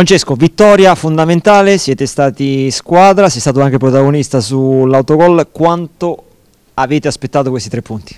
Francesco, vittoria fondamentale, siete stati squadra, sei stato anche protagonista sull'autogol, quanto avete aspettato questi tre punti?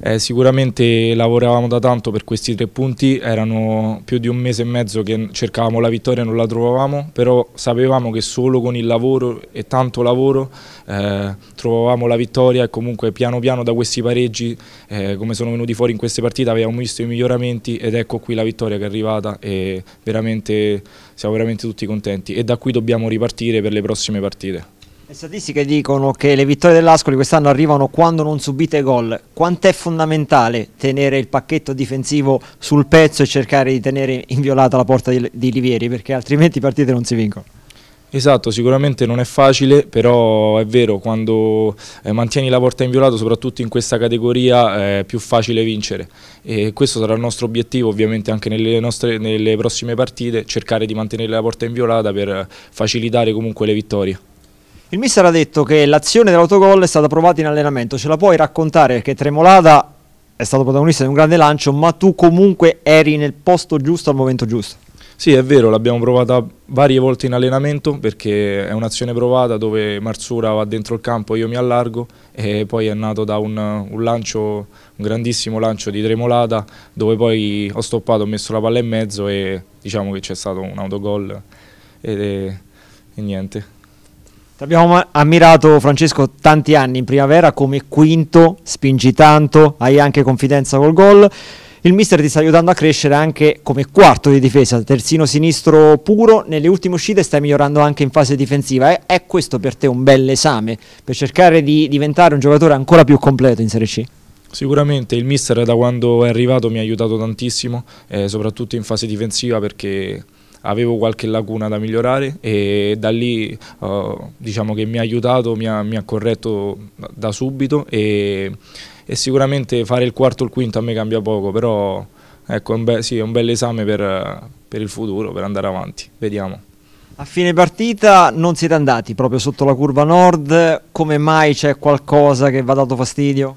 Eh, sicuramente lavoravamo da tanto per questi tre punti, erano più di un mese e mezzo che cercavamo la vittoria e non la trovavamo, però sapevamo che solo con il lavoro e tanto lavoro eh, trovavamo la vittoria e comunque piano piano da questi pareggi, eh, come sono venuti fuori in queste partite, avevamo visto i miglioramenti ed ecco qui la vittoria che è arrivata e veramente, siamo veramente tutti contenti e da qui dobbiamo ripartire per le prossime partite. Le statistiche dicono che le vittorie dell'Ascoli quest'anno arrivano quando non subite gol. Quanto è fondamentale tenere il pacchetto difensivo sul pezzo e cercare di tenere inviolata la porta di, di Livieri, perché altrimenti partite non si vincono? Esatto, sicuramente non è facile, però è vero, quando eh, mantieni la porta inviolata, soprattutto in questa categoria, è più facile vincere. E questo sarà il nostro obiettivo, ovviamente anche nelle, nostre, nelle prossime partite, cercare di mantenere la porta inviolata per facilitare comunque le vittorie. Il mister ha detto che l'azione dell'autogol è stata provata in allenamento, ce la puoi raccontare che Tremolada è stato protagonista di un grande lancio, ma tu comunque eri nel posto giusto al momento giusto. Sì, è vero, l'abbiamo provata varie volte in allenamento perché è un'azione provata dove Marsura va dentro il campo, io mi allargo e poi è nato da un, un, lancio, un grandissimo lancio di tremolata dove poi ho stoppato, ho messo la palla in mezzo e diciamo che c'è stato un autogol e, e, e niente. Ti abbiamo ammirato Francesco tanti anni in primavera come quinto, spingi tanto, hai anche confidenza col gol. Il mister ti sta aiutando a crescere anche come quarto di difesa, terzino sinistro puro, nelle ultime uscite stai migliorando anche in fase difensiva. È, eh? è questo per te un bel esame per cercare di diventare un giocatore ancora più completo in Serie C? Sicuramente il mister da quando è arrivato mi ha aiutato tantissimo, eh, soprattutto in fase difensiva perché avevo qualche lacuna da migliorare e da lì uh, diciamo che mi ha aiutato, mi ha, mi ha corretto da subito e, e, sicuramente fare il quarto o il quinto a me cambia poco, però ecco, è, un sì, è un bel esame per, per il futuro, per andare avanti, vediamo. A fine partita non siete andati proprio sotto la curva nord, come mai c'è qualcosa che vi ha dato fastidio?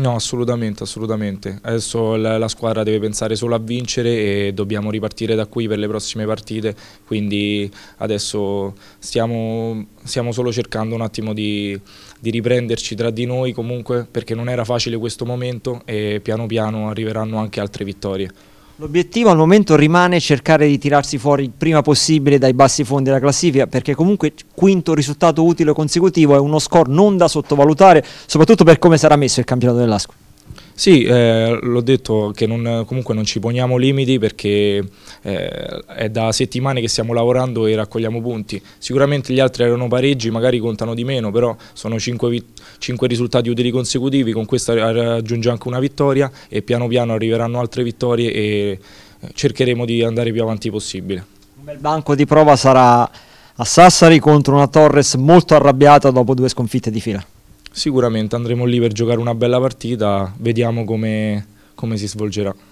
No, assolutamente, assolutamente. Adesso la, la, squadra deve pensare solo a vincere e dobbiamo ripartire da qui per le prossime partite, quindi adesso stiamo, stiamo solo cercando un attimo di, di, riprenderci tra di noi comunque perché non era facile questo momento e piano piano arriveranno anche altre vittorie. L'obiettivo al momento rimane cercare di tirarsi fuori il prima possibile dai bassi fondi della classifica perché comunque quinto risultato utile consecutivo è uno score non da sottovalutare soprattutto per come sarà messo il campionato dell'Asco. Sì, eh, l'ho detto che non, comunque non ci poniamo limiti perché eh, è da settimane che stiamo lavorando e raccogliamo punti. Sicuramente gli altri erano pareggi, magari contano di meno, però sono 5, 5 risultati utili consecutivi, con questa raggiunge anche una vittoria e piano piano arriveranno altre vittorie e eh, cercheremo di andare più avanti possibile. Un bel banco di prova sarà a Sassari contro una Torres molto arrabbiata dopo due sconfitte di fila. Sicuramente andremo lì per giocare una bella partita, vediamo come, come si svolgerà.